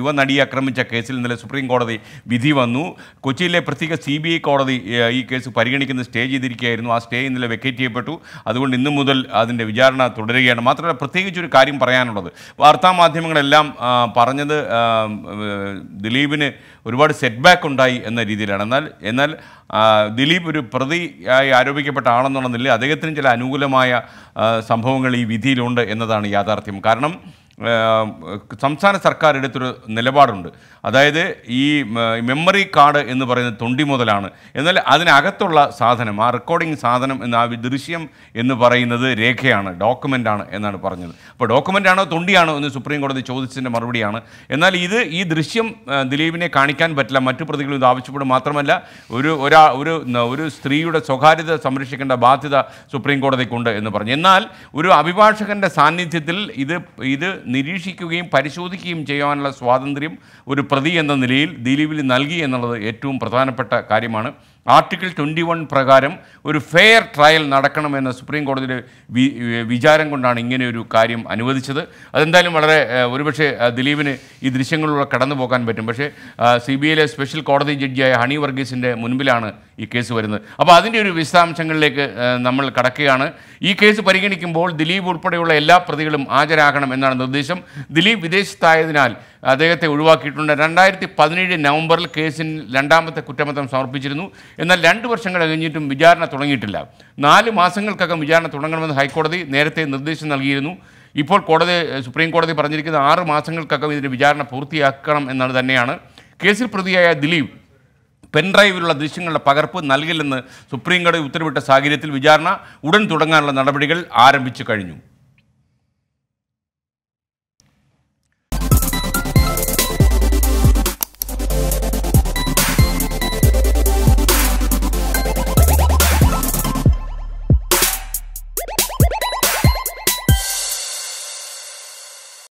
യുവനടിയെ ആക്രമിച്ച കേസിൽ ഇന്നലെ സുപ്രീം കോടതി വിധി വന്നു കൊച്ചിയിലെ പ്രത്യേക സി ബി ഐ കോടതി ഈ കേസ് പരിഗണിക്കുന്ന സ്റ്റേ ചെയ്തിരിക്കുകയായിരുന്നു ആ സ്റ്റേ ഇന്നലെ വെക്കേറ്റ് ചെയ്യപ്പെട്ടു അതുകൊണ്ട് ഇന്നു മുതൽ അതിൻ്റെ വിചാരണ തുടരുകയാണ് മാത്രമല്ല പ്രത്യേകിച്ച് ഒരു കാര്യം പറയാനുള്ളത് വാർത്താമാധ്യമങ്ങളെല്ലാം പറഞ്ഞത് ദിലീപിന് ഒരുപാട് സെറ്റ് ബാക്ക് ഉണ്ടായി എന്ന രീതിയിലാണ് എന്നാൽ എന്നാൽ ദിലീപ് ഒരു പ്രതിയായി ആരോപിക്കപ്പെട്ട ആളെന്നുള്ള നിലയിൽ അദ്ദേഹത്തിന് ചില അനുകൂലമായ സംഭവങ്ങൾ ഈ വിധിയിലുണ്ട് എന്നതാണ് യാഥാർത്ഥ്യം കാരണം സംസ്ഥാന സർക്കാർ എടുത്തൊരു നിലപാടുണ്ട് അതായത് ഈ മെമ്മറി കാർഡ് എന്ന് പറയുന്നത് തൊണ്ടി മുതലാണ് എന്നാൽ അതിനകത്തുള്ള സാധനം ആ റെക്കോർഡിംഗ് സാധനം എന്ന ആ ദൃശ്യം എന്ന് പറയുന്നത് രേഖയാണ് ഡോക്യുമെൻ്റാണ് എന്നാണ് പറഞ്ഞത് അപ്പോൾ ഡോക്യുമെൻ്റാണോ തൊണ്ടിയാണോ എന്ന് സുപ്രീം കോടതി ചോദിച്ചതിൻ്റെ മറുപടിയാണ് എന്നാൽ ഇത് ഈ ദൃശ്യം ദിലീപിനെ കാണിക്കാൻ പറ്റില്ല മറ്റു പ്രതികളും ഇത് ആവശ്യപ്പെടും മാത്രമല്ല ഒരു ഒരാ ഒരു ഒരു സ്ത്രീയുടെ സ്വകാര്യത സംരക്ഷിക്കേണ്ട ബാധ്യത സുപ്രീം കോടതിക്കുണ്ട് എന്ന് പറഞ്ഞു എന്നാൽ ഒരു അഭിഭാഷകൻ്റെ സാന്നിധ്യത്തിൽ ഇത് ഇത് നിരീക്ഷിക്കുകയും പരിശോധിക്കുകയും ചെയ്യാനുള്ള സ്വാതന്ത്ര്യം ഒരു പ്രതി എന്ന നിലയിൽ ദിലീപിൽ നൽകി എന്നുള്ളത് ഏറ്റവും പ്രധാനപ്പെട്ട കാര്യമാണ് ആർട്ടിക്കിൾ ട്വൻറ്റി വൺ പ്രകാരം ഒരു ഫെയർ ട്രയൽ നടക്കണമെന്ന സുപ്രീം കോടതിയുടെ വിചാരം കൊണ്ടാണ് ഇങ്ങനെ ഒരു കാര്യം അനുവദിച്ചത് അതെന്തായാലും വളരെ ഒരുപക്ഷെ ദിലീപിന് ഈ ദൃശ്യങ്ങളിലൂടെ കടന്നു പോകാൻ പറ്റും പക്ഷേ സി ബി ഐയിലെ സ്പെഷ്യൽ കോടതി ജഡ്ജിയായ ഹണി വർഗീസിൻ്റെ മുൻപിലാണ് ഈ കേസ് വരുന്നത് അപ്പോൾ അതിൻ്റെ ഒരു വിശദാംശങ്ങളിലേക്ക് നമ്മൾ കടക്കുകയാണ് ഈ കേസ് പരിഗണിക്കുമ്പോൾ ദിലീപ് ഉൾപ്പെടെയുള്ള എല്ലാ പ്രതികളും ഹാജരാകണം എന്നാണ് നിർദ്ദേശം ദിലീപ് വിദേശത്തായതിനാൽ അദ്ദേഹത്തെ ഒഴിവാക്കിയിട്ടുണ്ട് രണ്ടായിരത്തി പതിനേഴ് നവംബറിൽ കേസിൽ രണ്ടാമത്തെ കുറ്റപത്രം സമർപ്പിച്ചിരുന്നു എന്നാൽ രണ്ട് വർഷങ്ങൾ കഴിഞ്ഞിട്ടും വിചാരണ തുടങ്ങിയിട്ടില്ല നാല് മാസങ്ങൾക്കകം വിചാരണ തുടങ്ങണമെന്ന് ഹൈക്കോടതി നേരത്തെ നിർദ്ദേശം നൽകിയിരുന്നു ഇപ്പോൾ കോടതി സുപ്രീം കോടതി പറഞ്ഞിരിക്കുന്ന ആറ് മാസങ്ങൾക്കകം ഇതിന് വിചാരണ പൂർത്തിയാക്കണം എന്നത് തന്നെയാണ് കേസിൽ പ്രതിയായ ദിലീപ് പെൻഡ്രൈവിലുള്ള ദൃശ്യങ്ങളുടെ പകർപ്പ് നൽകില്ലെന്ന് സുപ്രീം കോടതി ഉത്തരവിട്ട സാഹചര്യത്തിൽ വിചാരണ ഉടൻ തുടങ്ങാനുള്ള നടപടികൾ ആരംഭിച്ചു കഴിഞ്ഞു